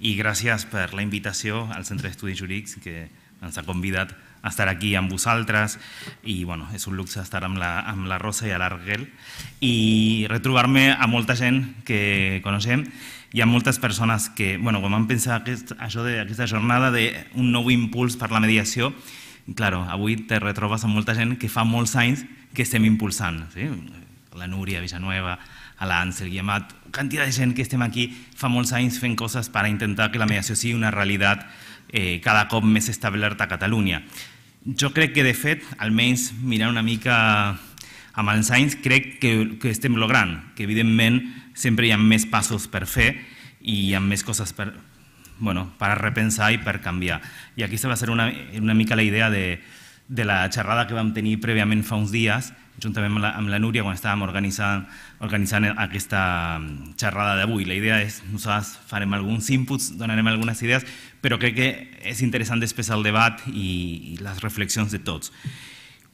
i gràcies per la invitació al Centre d'Estudis Jurídics que ens ha convidat a estar aquí amb vosaltres i bueno, és un luxe estar amb la, amb la Rosa i l'Argel i retrobar-me a molta gent que coneixem hi ha moltes persones que, bueno, quan vam pensar aquest, això d'aquesta jornada d'un nou impuls per la mediació, claro, avui te retrobes amb molta gent que fa molts anys que estem impulsant, sí? la Núria Villanueva, a l'Ànsel Guillemat, quantitat de gent que estem aquí fa molts anys fent coses per intentar que la mediació sigui una realitat eh, cada cop més establerta a Catalunya. Jo crec que, de fet, almenys mirant una mica amb els anys, crec que, que estem logrant, que evidentment sempre hi ha més passos per fer i hi ha més coses per, bueno, per repensar i per canviar. I aquí va ser una, una mica la idea de, de la xerrada que vam tenir prèviament fa uns dies, juntament amb la, amb la Núria, quan estàvem organitzant, organitzant aquesta xerrada d'avui. La idea és, nosaltres farem alguns inputs, donarem algunes idees, però crec que és interessant després el debat i, i les reflexions de tots.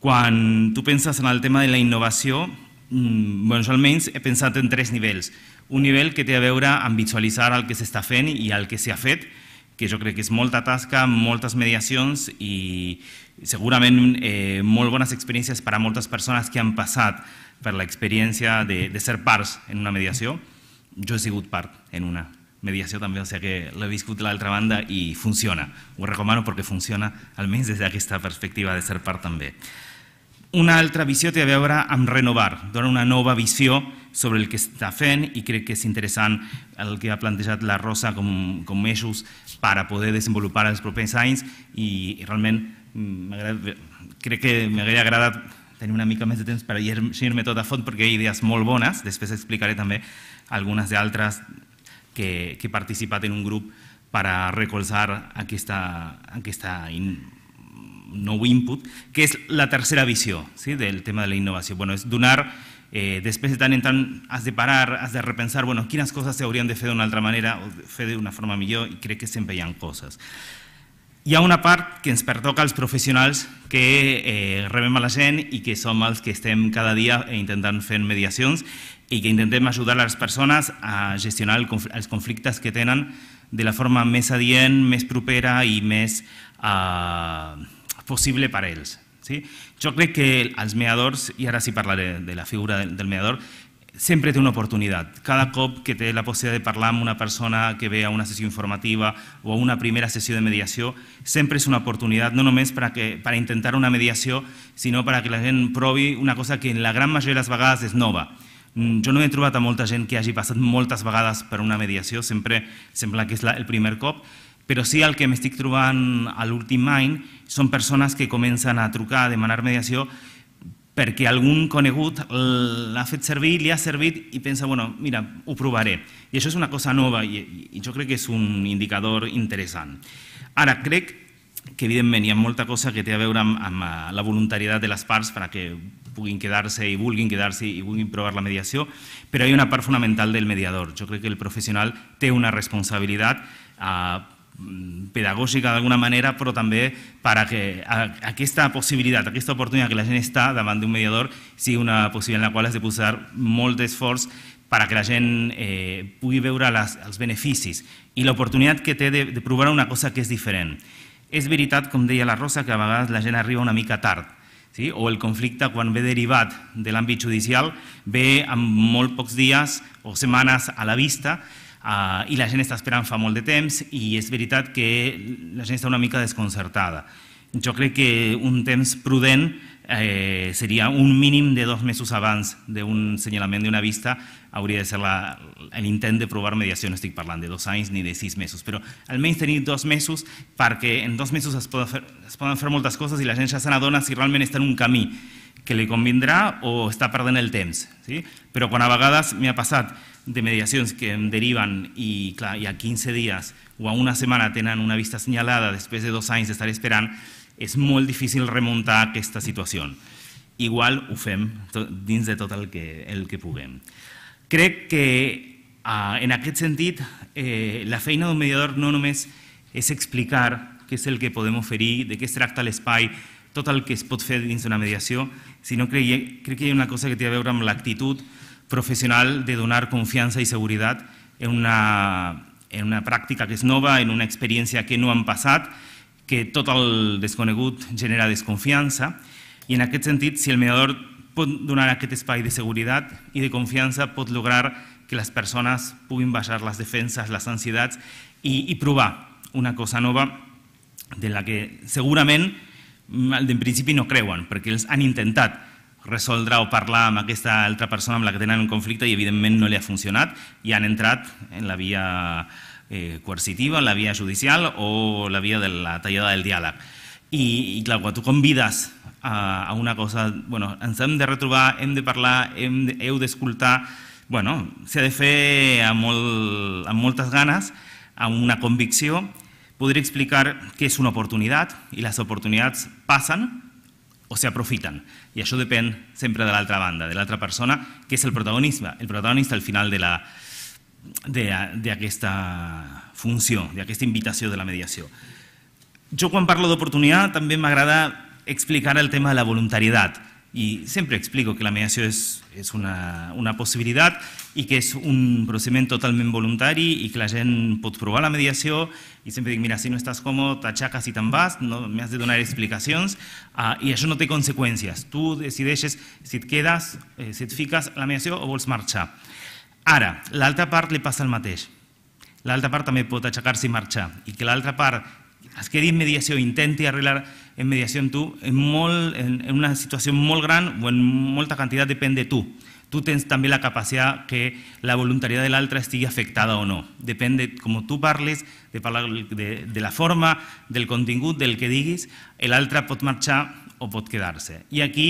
Quan tu penses en el tema de la innovació, mm, bueno, jo almenys he pensat en tres nivells. Un nivell que té a veure amb visualitzar el que s'està fent i el que s'ha fet, que jo crec que és molta tasca, moltes mediacions i segurament eh, molt bones experiències per a moltes persones que han passat per l'experiència de, de ser parts en una mediació. Jo he sigut part en una mediació també, o sigui que l'he viscut de l'altra banda i funciona. Ho recomano perquè funciona, almenys des d'aquesta perspectiva de ser part també. Una altra visió té a veure amb renovar, donar una nova visió sobre el que està fent i crec que és interessant el que ha plantejat la Rosa com, com eixos per a poder desenvolupar els propers anys i, i realment Mm, crec que m'hauria agradat tenir una mica més de temps per llegir-me tot a fons perquè hi ha idees molt bones, després explicaré també algunes d'altres que, que he participat en un grup per a recolzar aquesta, aquesta in, nou input, que és la tercera visió sí, del tema de la innovació. Bueno, és donar, eh, després de tant en tant has de parar, has de repensar bueno, quines coses s'haurien de fer d'una altra manera o fer d'una forma millor i crec que sempre hi ha coses hi ha una part que ens pertoca als professionals que eh, rebem a la gent i que som els que estem cada dia intentant fer mediacions i que intentem ajudar les persones a gestionar el confl els conflictes que tenen de la forma més adient, més propera i més eh, possible per a ells. Sí? Jo crec que els mediadors, i ara sí parlaré de la figura del mediador, sempre té una oportunitat. Cada cop que té la possibilitat de parlar amb una persona que ve a una sessió informativa o a una primera sessió de mediació, sempre és una oportunitat, no només per, a que, per a intentar una mediació, sinó per a que la gent provi una cosa que en la gran majoria de les vegades és nova. Mm, jo no he trobat a molta gent que hagi passat moltes vegades per una mediació, sempre sembla que és la, el primer cop, però sí el que m'estic trobant a l'últim any són persones que comencen a trucar, a demanar mediació, perquè algun conegut l'ha fet servir, li ha servit i pensa, bueno, mira, ho provaré. I això és una cosa nova i, i jo crec que és un indicador interessant. Ara, crec que evidentment hi ha molta cosa que té a veure amb, amb eh, la voluntarietat de les parts perquè puguin quedar-se i vulguin quedar-se i vulguin provar la mediació, però hi ha una part fonamental del mediador. Jo crec que el professional té una responsabilitat eh, pedagògica d'alguna manera, però també perquè aquesta possibilitat, aquesta oportunitat que la gent està davant d'un mediador sigui una possibilitat en la qual has de posar molt d'esforç perquè que la gent eh, pugui veure els beneficis i l'oportunitat que té de, provar una cosa que és diferent. És veritat, com deia la Rosa, que a vegades la gent arriba una mica tard, sí? o el conflicte quan ve derivat de l'àmbit judicial ve amb molt pocs dies o setmanes a la vista, Uh, I la gent està esperant fa molt de temps i és veritat que la gent està una mica desconcertada. Jo crec que un temps prudent eh, seria un mínim de dos mesos abans d'un senyalament d'una vista, hauria de ser l'intent de provar mediació, no estic parlant de dos anys ni de sis mesos, però almenys tenir dos mesos perquè en dos mesos es poden fer, es poden fer moltes coses i la gent ja se n'adona si realment està en un camí que li convindrà o està perdent el temps. Sí? Però quan a vegades m'ha passat de mediacions que em deriven i, clar, i a 15 dies o a una setmana tenen una vista assenyalada després de dos anys d'estar esperant, és molt difícil remuntar aquesta situació. Igual ho fem dins de tot el que, el que puguem. Crec que ah, en aquest sentit eh, la feina d'un mediador no només és explicar què és el que podem oferir, de què es tracta l'espai, tot el que es pot fer dins d'una mediació, sinó creia, crec que hi ha una cosa que té a veure amb l'actitud professional de donar confiança i seguretat en una, en una pràctica que és nova, en una experiència que no han passat, que tot el desconegut genera desconfiança, i en aquest sentit, si el mediador pot donar aquest espai de seguretat i de confiança, pot lograr que les persones puguin baixar les defenses, les ansietats i, i provar una cosa nova de la que segurament en principi no creuen, perquè els han intentat resoldre o parlar amb aquesta altra persona amb la que tenen un conflicte i evidentment no li ha funcionat i han entrat en la via eh, coercitiva, la via judicial o la via de la tallada del diàleg. I, i clar, quan tu convides a, a una cosa, bueno, ens hem de retrobar, hem de parlar, hem de, heu d'escoltar, bueno, s'ha de fer amb, molt, amb moltes ganes, amb una convicció podré explicar què és una oportunitat i les oportunitats passen o se I això depèn sempre de l'altra banda, de l'altra persona, que és el protagonisme, el protagonista al final de la d'aquesta funció, d'aquesta invitació de la mediació. Jo quan parlo d'oportunitat també m'agrada explicar el tema de la voluntarietat, Y siempre explico que la mediación es, es una, una possibilitat i que és un procediment totalment voluntari i que la gent pot provar la mediació i sempre dic, mira, si no estàs còmode, t'aixaques i te'n vas, no, has de donar explicacions uh, ah, i això no té conseqüències. Tu decideixes si et quedes, eh, si et ficas la mediació o vols marxar. Ara, l'altra part li passa el mateix. L'altra part també pot aixecar-se i marchar. i que la l'altra part es quedi en mediació, intenti arreglar en mediació amb tu, en, molt, en, en una situació molt gran o en molta quantitat, depèn de tu. Tu tens també la capacitat que la voluntariat de l'altre estigui afectada o no. Depèn de com tu parles, de, parlar de, de la forma, del contingut, del que diguis, l'altre pot marxar o pot quedar-se. I aquí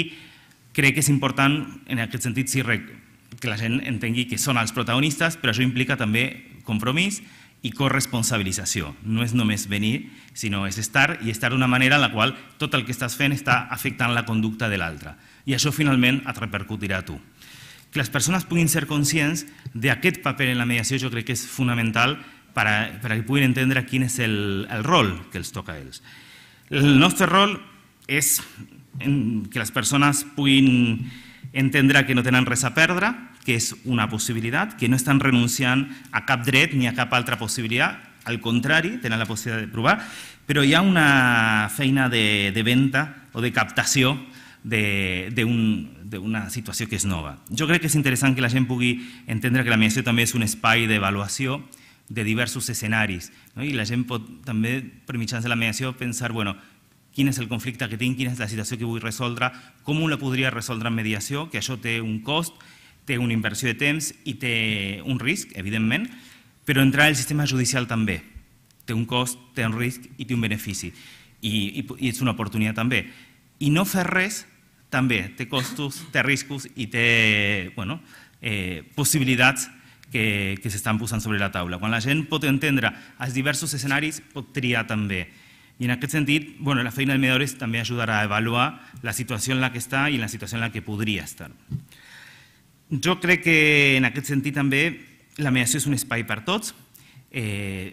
crec que és important, en aquest sentit, sí, que la gent entengui que són els protagonistes, però això implica també compromís, i corresponsabilització. No és només venir, sinó és estar, i estar d'una manera en la qual tot el que estàs fent està afectant la conducta de l'altre. I això finalment et repercutirà a tu. Que les persones puguin ser conscients d'aquest paper en la mediació jo crec que és fonamental perquè que puguin entendre quin és el, el rol que els toca a ells. El nostre rol és que les persones puguin entendre que no tenen res a perdre, que és una possibilitat, que no estan renunciant a cap dret ni a cap altra possibilitat, al contrari, tenen la possibilitat de provar, però hi ha una feina de, de venda o de captació d'una un, situació que és nova. Jo crec que és interessant que la gent pugui entendre que la mediació també és un espai d'avaluació de diversos escenaris, no? i la gent pot també, per mitjans de la mediació, pensar, bueno, quin és el conflicte que tinc, quina és la situació que vull resoldre, com la podria resoldre en mediació, que això té un cost, té una inversió de temps i té un risc, evidentment, però entrar al sistema judicial també. Té un cost, té un risc i té un benefici. I, i, i és una oportunitat també. I no fer res també té costos, té riscos i té bueno, eh, possibilitats que, que s'estan posant sobre la taula. Quan la gent pot entendre els diversos escenaris, pot triar també. I en aquest sentit, bueno, la feina del mediador també ajudarà a avaluar la situació en la que està i la situació en la que podria estar. Jo crec que en aquest sentit també la mediació és un espai per tots. Eh,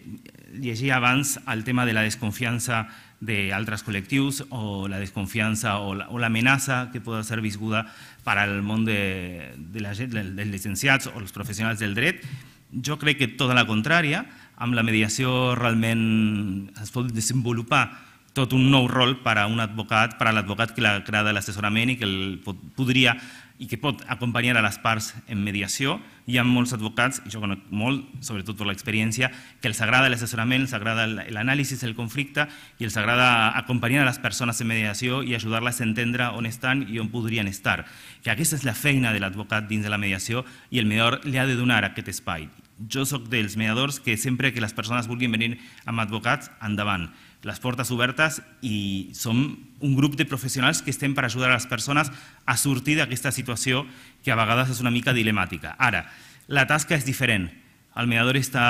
llegia abans el tema de la desconfiança d'altres col·lectius o la desconfiança o l'amenaça que pot ser viscuda per al món de, de la, dels llicenciats o els professionals del dret. Jo crec que tota la contrària, amb la mediació realment es pot desenvolupar tot un nou rol per a un advocat, per a l'advocat que l'ha creat l'assessorament i que el podria i que pot acompanyar a les parts en mediació. Hi ha molts advocats, i jo conec molt, sobretot per l'experiència, que els agrada l'assessorament, els agrada l'anàlisi del conflicte i els agrada acompanyar a les persones en mediació i ajudar-les a entendre on estan i on podrien estar. Que aquesta és la feina de l'advocat dins de la mediació i el mediador li ha de donar aquest espai. Jo sóc dels mediadors que sempre que les persones vulguin venir amb advocats, endavant les portes obertes i som un grup de professionals que estem per ajudar a les persones a sortir d'aquesta situació que a vegades és una mica dilemàtica. Ara, la tasca és diferent. El mediador està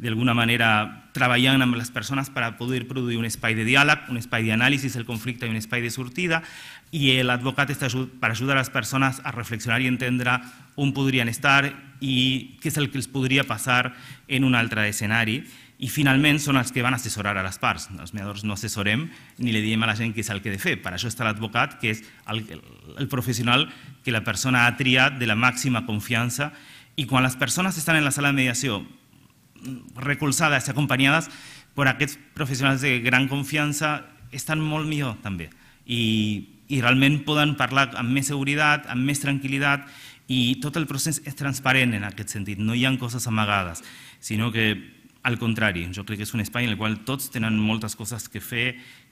d'alguna manera treballant amb les persones per a poder produir un espai de diàleg, un espai d'anàlisi del conflicte i un espai de sortida, i l'advocat està per ajudar les persones a reflexionar i entendre on podrien estar i què és el que els podria passar en un altre escenari i finalment són els que van assessorar a les parts. Els mediadors no assessorem ni li diem a la gent què és el que ha de fer. Per això està l'advocat, que és el, el professional que la persona ha triat de la màxima confiança i quan les persones estan en la sala de mediació recolzades i acompanyades per aquests professionals de gran confiança estan molt millor també I, i realment poden parlar amb més seguretat, amb més tranquil·litat i tot el procés és transparent en aquest sentit, no hi ha coses amagades, sinó que al contrari, jo crec que és un espai en el qual tots tenen moltes coses que fer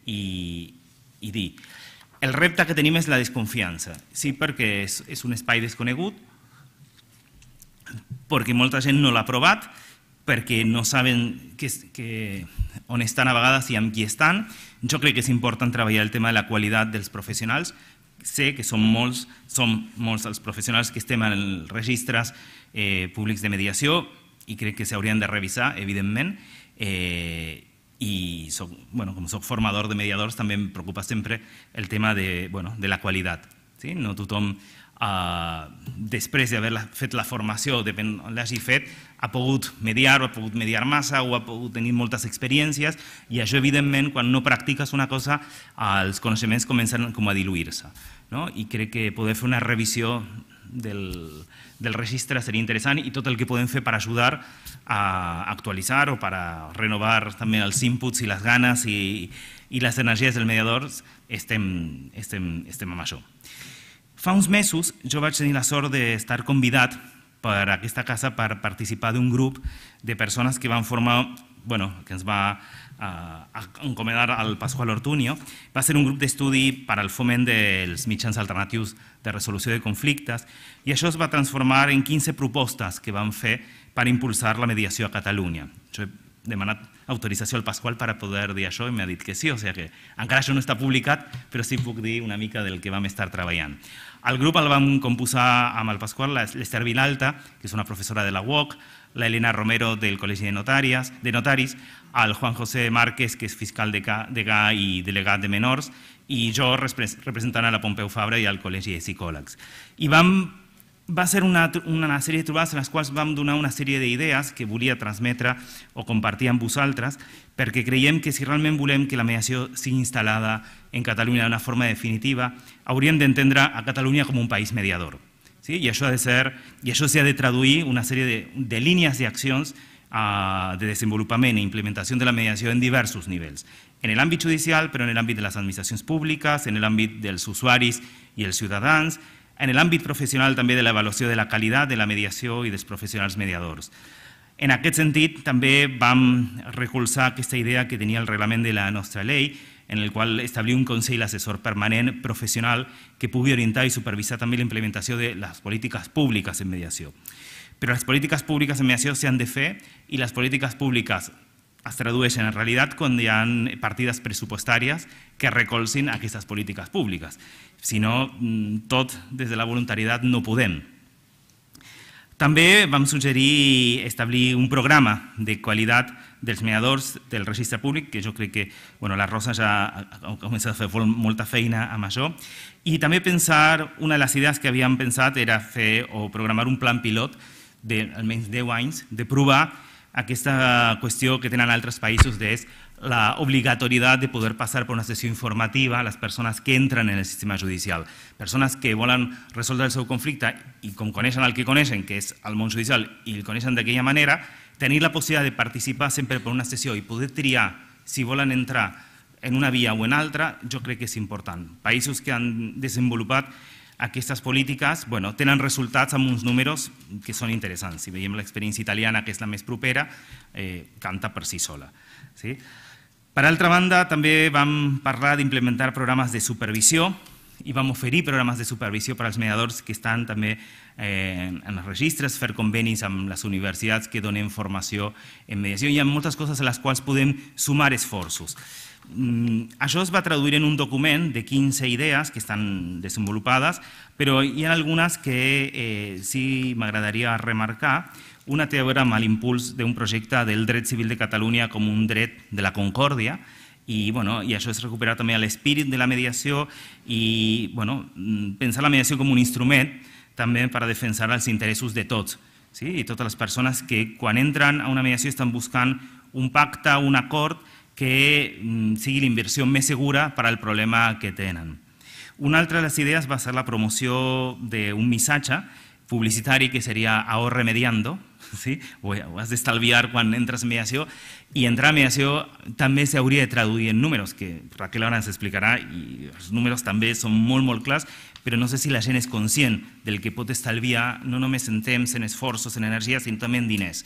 i, i dir. El repte que tenim és la desconfiança. Sí, perquè és, és un espai desconegut, perquè molta gent no l'ha provat, perquè no saben que, que, on estan a vegades i amb qui estan. Jo crec que és important treballar el tema de la qualitat dels professionals. Sé que són molts, són molts els professionals que estem en els registres eh, públics de mediació, i crec que s'haurien de revisar, evidentment, eh, i soc, bueno, com soc formador de mediadors també em preocupa sempre el tema de, bueno, de la qualitat. Sí? No tothom, eh, ah, després d'haver fet la e formació, depèn on l'hagi fet, ha pogut mediar, o ha pogut mediar massa, o ha pogut tenir moltes experiències, i això, evidentment, quan no practiques una cosa, els coneixements comencen com a diluir-se. No? I crec que poder fer una revisió del, del registre seria interessant i tot el que podem fer per ajudar a actualitzar o per a renovar també els inputs i les ganes i, i les energies del mediador estem, estem, estem amb això. Fa uns mesos jo vaig tenir la sort d'estar convidat per aquesta casa per participar d'un grup de persones que van formar bueno, que ens va eh, encomendar al Pasqual Ortunio, va ser un grup d'estudi per al foment dels mitjans alternatius de resolució de conflictes i això es va transformar en 15 propostes que van fer per impulsar la mediació a Catalunya. Jo he demanat autorització al Pasqual per a poder dir això i m'ha dit que sí, o sigui que encara això no està publicat, però sí puc dir una mica del que vam estar treballant. El grup el vam composar amb el Pasqual l'Ester Vilalta, que és una professora de la UOC, la Elena Romero del Colegio de, Notarias, de Notaris, al Juan José Márquez, que es fiscal de de GA y delegado de menors, y yo representant a la Pompeu Fabra y al Col·legi de Psicòlegs. Y van, va ser una, una sèrie de trobades en les quals vam donar una sèrie d'idees que volia transmetre o compartir amb vosaltres, perquè creiem que si realment volem que la mediació sigui instal·lada en Catalunya d'una forma definitiva, hauríem d'entendre a Catalunya com un país mediador. Sí? I, això ha de ser, I això s'hi de traduir una sèrie de, de línies i accions eh, de ah, desenvolupament i e implementació de la mediació en diversos nivells. En l'àmbit judicial, però en l'àmbit de les administracions públiques, en l'àmbit dels usuaris i els ciutadans, en l'àmbit professional també de l'avaluació de la qualitat de la mediació i dels professionals mediadors. En aquest sentit, també vam recolzar aquesta idea que tenia el reglament de la nostra llei, en el qual establir un Consell Assessor permanent professional que pugui orientar i supervisar també la implementació de les polítiques públiques en mediació. Però les polítiques públiques en mediació s'han de fer i les polítiques públiques es tradueixen en realitat quan hi ha partides pressupostàries que recolzin aquestes polítiques públiques. Si no, mm, tot des de la voluntarietat no podem. També vam suggerir establir un programa de qualitat dels mediadors del registre públic, que jo crec que bueno, la Rosa ja ha començat a fer molta feina amb això, i també pensar, una de les idees que havíem pensat era fer o programar un plan pilot d'almenys 10 anys, de provar aquesta qüestió que tenen altres països de la obligatorietat de poder passar per una sessió informativa a les persones que entren en el sistema judicial. Persones que volen resoldre el seu conflicte i com coneixen el que coneixen, que és el món judicial, i el coneixen d'aquella manera, tenir la possibilitat de participar sempre per una sessió i poder triar si volen entrar en una via o en altra, jo crec que és important. Països que han desenvolupat aquestes polítiques bueno, tenen resultats amb uns números que són interessants. Si veiem l'experiència italiana, que és la més propera, eh, canta per si sola. Sí? Per altra banda, també vam parlar d'implementar programes de supervisió, i vam oferir programes de supervisió per als mediadors que estan també eh, en els registres, fer convenis amb les universitats que donen formació en mediació. Hi ha moltes coses a les quals podem sumar esforços. Mm, això es va traduir en un document de 15 idees que estan desenvolupades, però hi ha algunes que eh, sí m'agradaria remarcar. Una té a veure amb l'impuls d'un projecte del dret civil de Catalunya com un dret de la concòrdia, i, bueno, i això és recuperar també l'espírit de la mediació i bueno, mm, pensar la mediació com un instrument també per defensar els interessos de tots. Sí? I totes les persones que quan entren a una mediació estan buscant un pacte, un acord que mm, sigui l'inversió més segura per al problema que tenen. Una altra de les idees va ser la promoció d'un missatge publicitari, que seria ahorre Remediando, sí? o, ho has d'estalviar quan entres en mediació, i entrar a mediació també s'hauria de traduir en números, que Raquel ara ens explicarà, i els números també són molt, molt clars, però no sé si la gent és conscient del que pot estalviar no només en temps, en esforços, en energia, sinó també en diners.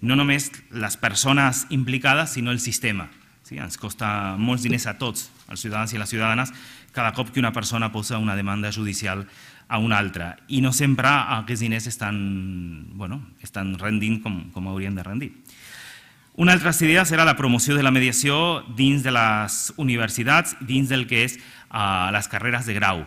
No només les persones implicades, sinó el sistema. Sí? Ens costa molts diners a tots, als ciutadans i les ciutadanes, cada cop que una persona posa una demanda judicial a un altra. I no sempre aquests diners estan, bueno, estan rendint com, com haurien de rendir. Una altra idea serà la promoció de la mediació dins de les universitats, dins del que és uh, les carreres de grau.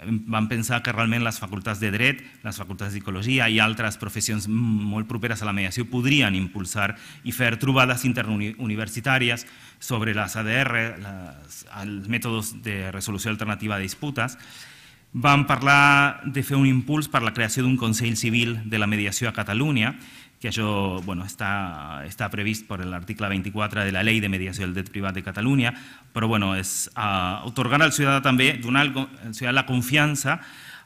Vam pensar que realment les facultats de dret, les facultats de psicologia i altres professions molt properes a la mediació podrien impulsar i fer trobades interuniversitàries sobre les ADR, les, els mètodes de resolució alternativa de disputes, vam parlar de fer un impuls per la creació d'un Consell Civil de la Mediació a Catalunya, que això bueno, està, està previst per l'article 24 de la Llei de Mediació del Dret Privat de Catalunya, però bueno, és uh, otorgar al ciutadà també, donar al ciutadà la confiança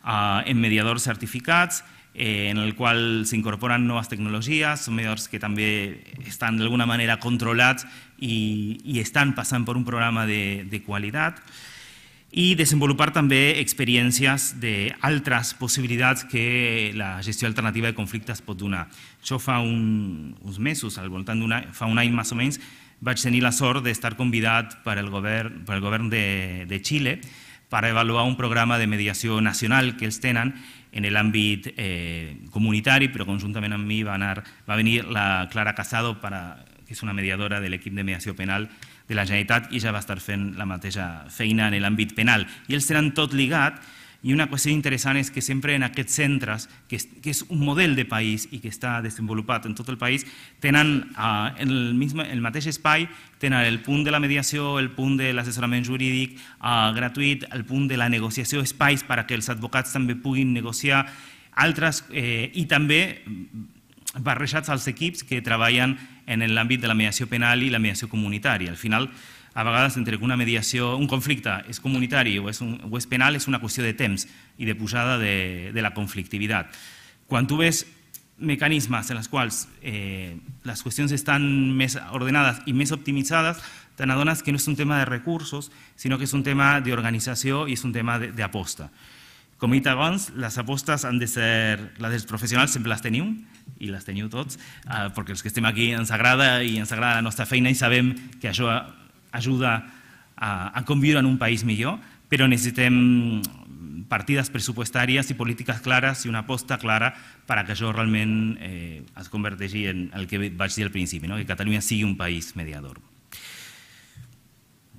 uh, en mediadors certificats, eh, en el qual s'incorporen noves tecnologies, són mediadors que també estan d'alguna manera controlats i, i estan passant per un programa de, de qualitat i desenvolupar també experiències d'altres possibilitats que la gestió alternativa de conflictes pot donar. Això fa uns mesos, al voltant d'un any, fa un any més o menys, vaig tenir la sort d'estar convidat per el govern, per el govern de, de Xile per avaluar un programa de mediació nacional que ells tenen en l'àmbit eh, comunitari, però conjuntament amb mi va, anar, va venir la Clara Casado, para, que és una mediadora de l'equip de mediació penal, de la Generalitat i ja va estar fent la mateixa feina en l'àmbit penal. I ells tenen tot lligat i una qüestió interessant és que sempre en aquests centres, que és, que és un model de país i que està desenvolupat en tot el país, tenen ah, en el, el mateix espai tenen el punt de la mediació, el punt de l'assessorament jurídic ah, gratuït, el punt de la negociació, espais per que els advocats també puguin negociar altres, eh, i també barrejats als equips que treballen en l'àmbit de la mediació penal i la mediació comunitària. Al final, a vegades entre que una mediació, un conflicte és comunitari o és, un, o és penal és una qüestió de temps i de posada de, de la conflictivitat. Quan tu ves mecanismes en els quals eh, les qüestions estan més ordenades i més optimitzades, te n'adones que no és un tema de recursos, sinó que és un tema d'organització i és un tema d'aposta. De, com he dit abans, les apostes han de ser les dels professionals, sempre les teniu, i les teniu tots, eh, perquè els que estem aquí ens agrada i ens agrada la nostra feina i sabem que això ajuda a, a conviure en un país millor, però necessitem partides pressupostàries i polítiques clares i una aposta clara per a que això realment eh, es converteixi en el que vaig dir al principi, no? que Catalunya sigui un país mediador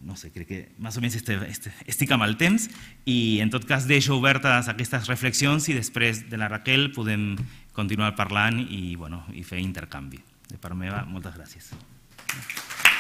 no sé, crec que més o menys este, este, estic amb el temps i en tot cas deixo obertes aquestes reflexions i després de la Raquel podem continuar parlant i, bueno, i fer intercanvi. De part meva, moltes gràcies. Gràcies.